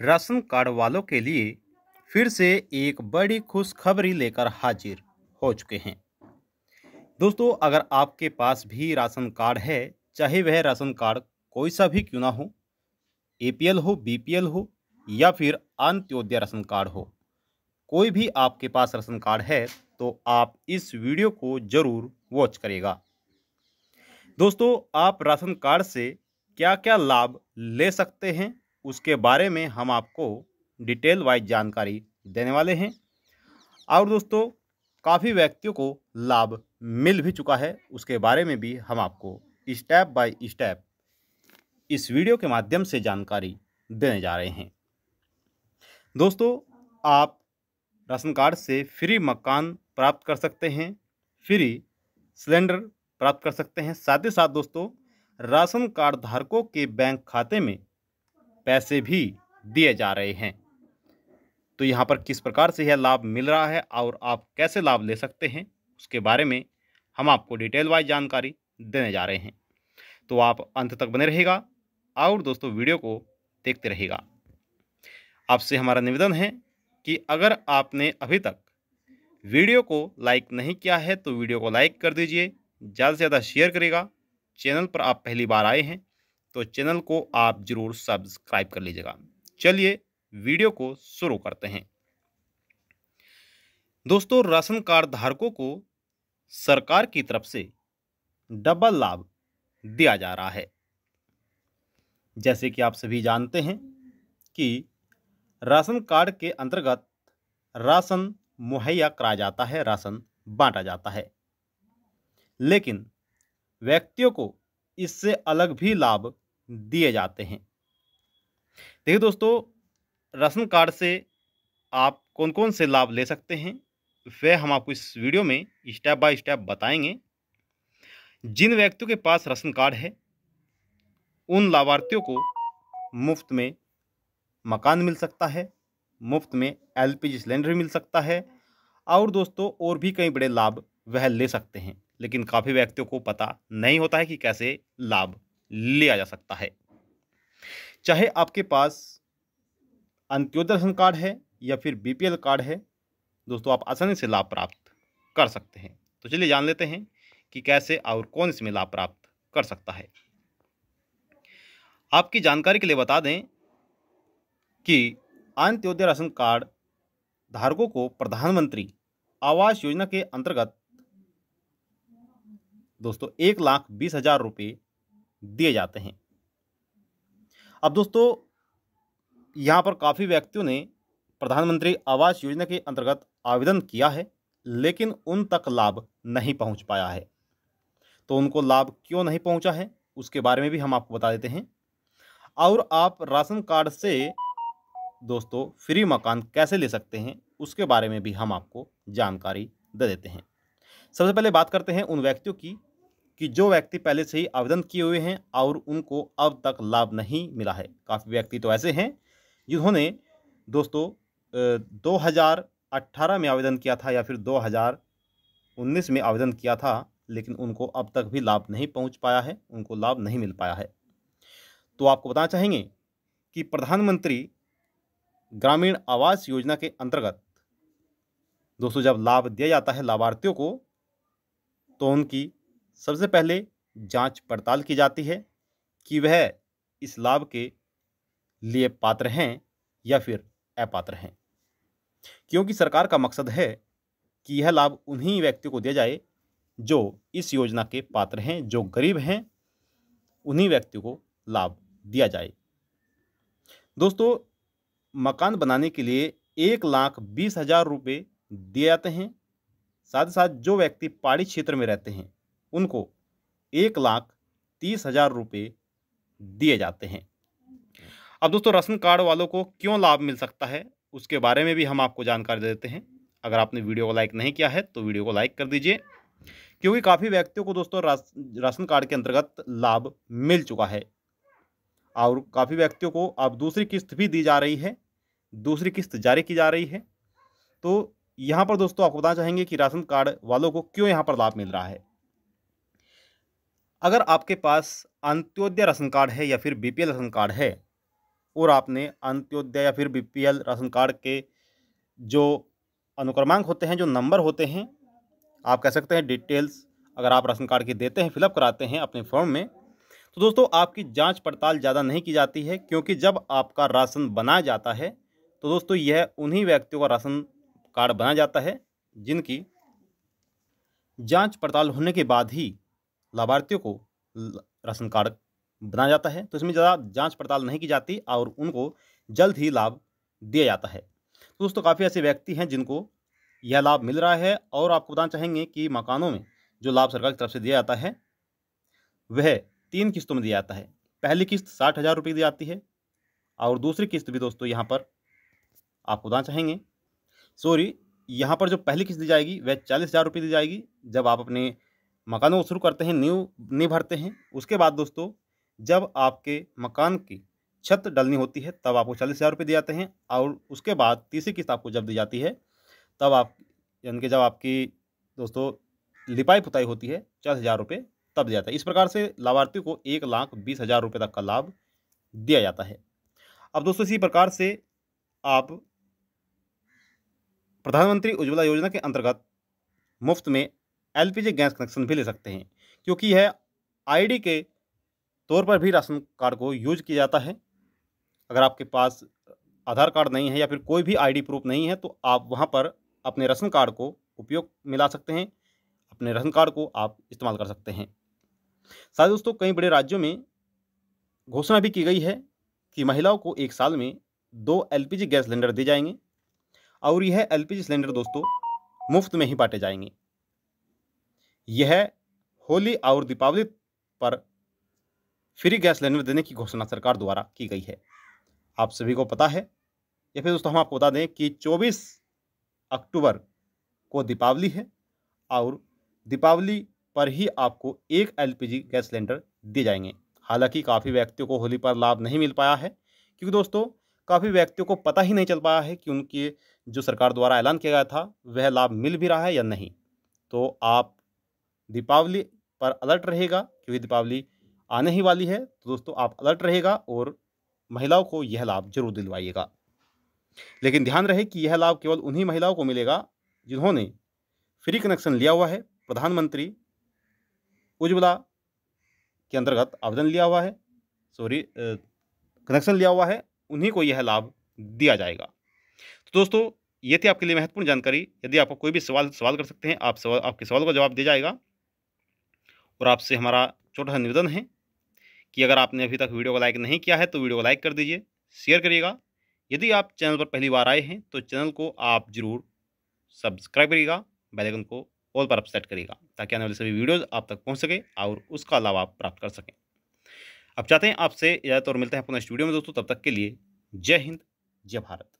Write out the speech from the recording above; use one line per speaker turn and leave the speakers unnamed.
ration card वालों के लिए फिर से एक बड़ी खुशखबरी लेकर हाजिर हो चुके हैं दोस्तों अगर आपके पास भी राशन कार्ड है चाहे वह राशन कार्ड कोई सा भी क्यों ना हो एपीएल हो बीपीएल हो या फिर अंत्योदय राशन कार्ड हो कोई भी आपके पास राशन कार्ड है तो आप इस वीडियो को ज़रूर वॉच करेगा दोस्तों आप राशन कार्ड से क्या क्या लाभ ले सकते हैं उसके बारे में हम आपको डिटेल वाइज जानकारी देने वाले हैं और दोस्तों काफ़ी व्यक्तियों को लाभ मिल भी चुका है उसके बारे में भी हम आपको स्टेप बाय स्टेप इस वीडियो के माध्यम से जानकारी देने जा रहे हैं दोस्तों आप राशन कार्ड से फ्री मकान प्राप्त कर सकते हैं फ्री सिलेंडर प्राप्त कर सकते हैं साथ ही साथ दोस्तों राशन कार्ड धारकों के बैंक खाते में पैसे भी दिए जा रहे हैं तो यहाँ पर किस प्रकार से यह लाभ मिल रहा है और आप कैसे लाभ ले सकते हैं उसके बारे में हम आपको डिटेल वाइज जानकारी देने जा रहे हैं तो आप अंत तक बने रहेगा और दोस्तों वीडियो को देखते रहेगा आपसे हमारा निवेदन है कि अगर आपने अभी तक वीडियो को लाइक नहीं किया है तो वीडियो को लाइक कर दीजिए ज़्यादा से ज़्यादा शेयर करेगा चैनल पर आप पहली बार आए हैं तो चैनल को आप जरूर सब्सक्राइब कर लीजिएगा चलिए वीडियो को शुरू करते हैं दोस्तों राशन कार्ड धारकों को सरकार की तरफ से डबल लाभ दिया जा रहा है जैसे कि आप सभी जानते हैं कि राशन कार्ड के अंतर्गत राशन मुहैया कराया जाता है राशन बांटा जाता है लेकिन व्यक्तियों को इससे अलग भी लाभ दिए जाते हैं देखिए दोस्तों राशन कार्ड से आप कौन कौन से लाभ ले सकते हैं वह हम आपको इस वीडियो में स्टेप बाय स्टेप बताएंगे जिन व्यक्तियों के पास राशन कार्ड है उन लाभार्थियों को मुफ्त में मकान मिल सकता है मुफ्त में एलपीजी सिलेंडर मिल सकता है और दोस्तों और भी कई बड़े लाभ वह ले सकते हैं लेकिन काफ़ी व्यक्तियों को पता नहीं होता है कि कैसे लाभ लिया जा सकता है चाहे आपके पास अंत्योदय राशन कार्ड है या फिर बीपीएल कार्ड है दोस्तों आप आसानी से लाभ प्राप्त कर सकते हैं तो चलिए जान लेते हैं कि कैसे और कौन इसमें लाभ प्राप्त कर सकता है आपकी जानकारी के लिए बता दें कि अंत्योदय राशन कार्ड धारकों को प्रधानमंत्री आवास योजना के अंतर्गत दोस्तों एक लाख बीस हजार रुपये दिए जाते हैं अब दोस्तों यहाँ पर काफ़ी व्यक्तियों ने प्रधानमंत्री आवास योजना के अंतर्गत आवेदन किया है लेकिन उन तक लाभ नहीं पहुँच पाया है तो उनको लाभ क्यों नहीं पहुँचा है उसके बारे में भी हम आपको बता देते हैं और आप राशन कार्ड से दोस्तों फ्री मकान कैसे ले सकते हैं उसके बारे में भी हम आपको जानकारी दे देते हैं सबसे पहले बात करते हैं उन व्यक्तियों की कि जो व्यक्ति पहले से ही आवेदन किए हुए हैं और उनको अब तक लाभ नहीं मिला है काफ़ी व्यक्ति तो ऐसे हैं जिन्होंने दोस्तों 2018 में आवेदन किया था या फिर 2019 में आवेदन किया था लेकिन उनको अब तक भी लाभ नहीं पहुंच पाया है उनको लाभ नहीं मिल पाया है तो आपको बताना चाहेंगे कि प्रधानमंत्री ग्रामीण आवास योजना के अंतर्गत दोस्तों जब लाभ दिया जाता है लाभार्थियों को तो उनकी सबसे पहले जांच पड़ताल की जाती है कि वह इस लाभ के लिए पात्र हैं या फिर अपात्र हैं क्योंकि सरकार का मकसद है कि यह लाभ उन्हीं व्यक्तियों को दिया जाए जो इस योजना के पात्र हैं जो गरीब हैं उन्हीं व्यक्तियों को लाभ दिया जाए दोस्तों मकान बनाने के लिए एक लाख बीस हजार रुपये दिए जाते हैं साथ ही साथ जो व्यक्ति पहाड़ी क्षेत्र में रहते हैं उनको एक लाख तीस हज़ार रुपये दिए जाते हैं अब दोस्तों राशन कार्ड वालों को क्यों लाभ मिल सकता है उसके बारे में भी हम आपको जानकारी देते हैं अगर आपने वीडियो को लाइक नहीं किया है तो वीडियो को लाइक कर दीजिए क्योंकि काफ़ी व्यक्तियों को दोस्तों राशन कार्ड के अंतर्गत लाभ मिल चुका है और काफ़ी व्यक्तियों को अब दूसरी किस्त भी दी जा रही है दूसरी किस्त जारी की जा रही है तो यहाँ पर दोस्तों आपको बताना चाहेंगे कि राशन कार्ड वालों को क्यों यहाँ पर लाभ मिल रहा है अगर आपके पास अंत्योदय राशन कार्ड है या फिर बीपीएल राशन कार्ड है और आपने अंत्योदय या फिर बीपीएल राशन कार्ड के जो अनुक्रमांक होते हैं जो नंबर होते हैं आप कह सकते हैं डिटेल्स अगर आप राशन कार्ड की देते हैं फिलअप कराते हैं अपने फॉर्म में तो दोस्तों आपकी जांच पड़ताल ज़्यादा नहीं की जाती है क्योंकि जब आपका राशन बनाया जाता है तो दोस्तों यह उन्हीं व्यक्तियों का राशन कार्ड बनाया जाता है जिनकी जांच पड़ताल होने के बाद ही लाभार्थियों को राशन कार्ड बनाया जाता है तो इसमें ज़्यादा जांच पड़ताल नहीं की जाती और उनको जल्द ही लाभ दिया जाता है तो दोस्तों काफ़ी ऐसे व्यक्ति हैं जिनको यह लाभ मिल रहा है और आपको बताना चाहेंगे कि मकानों में जो लाभ सरकार की तरफ से दिया जाता है वह तीन किस्तों में दिया जाता है पहली किस्त साठ हज़ार रुपये दी जाती है और दूसरी किस्त भी दोस्तों यहाँ पर आपको बताना चाहेंगे सॉरी यहाँ पर जो पहली किस्त दी जाएगी वह चालीस हज़ार रुपये दी जाएगी जब आप अपने मकानों को शुरू करते हैं नींव नींव भरते हैं उसके बाद दोस्तों जब आपके मकान की छत डलनी होती है तब आपको चालीस हज़ार रुपये दिए जाते हैं और उसके बाद तीसरी किस्त आपको जब दी जाती है तब आप यानी कि जब आपकी दोस्तों लिपाई पुताई होती है चालीस हज़ार रुपये तब दिया जाता है इस प्रकार से लाभार्थी को एक लाख बीस हज़ार रुपये तक का लाभ दिया जाता है अब दोस्तों इसी प्रकार से आप प्रधानमंत्री उज्ज्वला योजना के अंतर्गत मुफ्त में एलपीजी गैस कनेक्शन भी ले सकते हैं क्योंकि यह आईडी के तौर पर भी राशन कार्ड को यूज किया जाता है अगर आपके पास आधार कार्ड नहीं है या फिर कोई भी आईडी प्रूफ नहीं है तो आप वहाँ पर अपने राशन कार्ड को उपयोग मिला सकते हैं अपने राशन कार्ड को आप इस्तेमाल कर सकते हैं साथ दोस्तों कई बड़े राज्यों में घोषणा भी की गई है कि महिलाओं को एक साल में दो एलपीजी गैस सिलेंडर दिए जाएंगे और यह एल सिलेंडर दोस्तों मुफ्त में ही बांटे जाएंगे यह होली और दीपावली पर फ्री गैस सिलेंडर देने की घोषणा सरकार द्वारा की गई है आप सभी को पता है या फिर दोस्तों हम आपको बता दें कि 24 अक्टूबर को दीपावली है और दीपावली पर ही आपको एक एलपीजी गैस सिलेंडर दिए जाएंगे हालांकि काफ़ी व्यक्तियों को होली पर लाभ नहीं मिल पाया है क्योंकि दोस्तों काफ़ी व्यक्तियों को पता ही नहीं चल पाया है कि उनके जो सरकार द्वारा ऐलान किया गया था वह लाभ मिल भी रहा है या नहीं तो आप दीपावली पर अलर्ट रहेगा क्योंकि दीपावली आने ही वाली है तो दोस्तों आप अलर्ट रहेगा और महिलाओं को यह लाभ जरूर दिलवाइएगा लेकिन ध्यान रहे कि यह लाभ केवल उन्हीं महिलाओं को मिलेगा जिन्होंने फ्री कनेक्शन लिया हुआ है प्रधानमंत्री उज्ज्वला के अंतर्गत आवेदन लिया हुआ है सॉरी कनेक्शन लिया हुआ है उन्हीं को यह लाभ दिया जाएगा तो दोस्तों ये थी आपके लिए महत्वपूर्ण जानकारी यदि आपको कोई भी सवाल सवाल कर सकते हैं आप सवाल आपके सवाल का जवाब दिया जाएगा और आपसे हमारा छोटा सा निवेदन है कि अगर आपने अभी तक वीडियो को लाइक नहीं किया है तो वीडियो को लाइक कर दीजिए शेयर करिएगा यदि आप चैनल पर पहली बार आए हैं तो चैनल को आप ज़रूर सब्सक्राइब करिएगा बेलाइकन को ऑल पर अपसेट करिएगा ताकि आने वाले सभी वीडियोज़ आप तक पहुँच सके और उसका लाभ आप प्राप्त कर सकें अब चाहते हैं आपसे इजाजत और मिलते हैं अपने स्टूडियो में दोस्तों तब तक के लिए जय हिंद जय भारत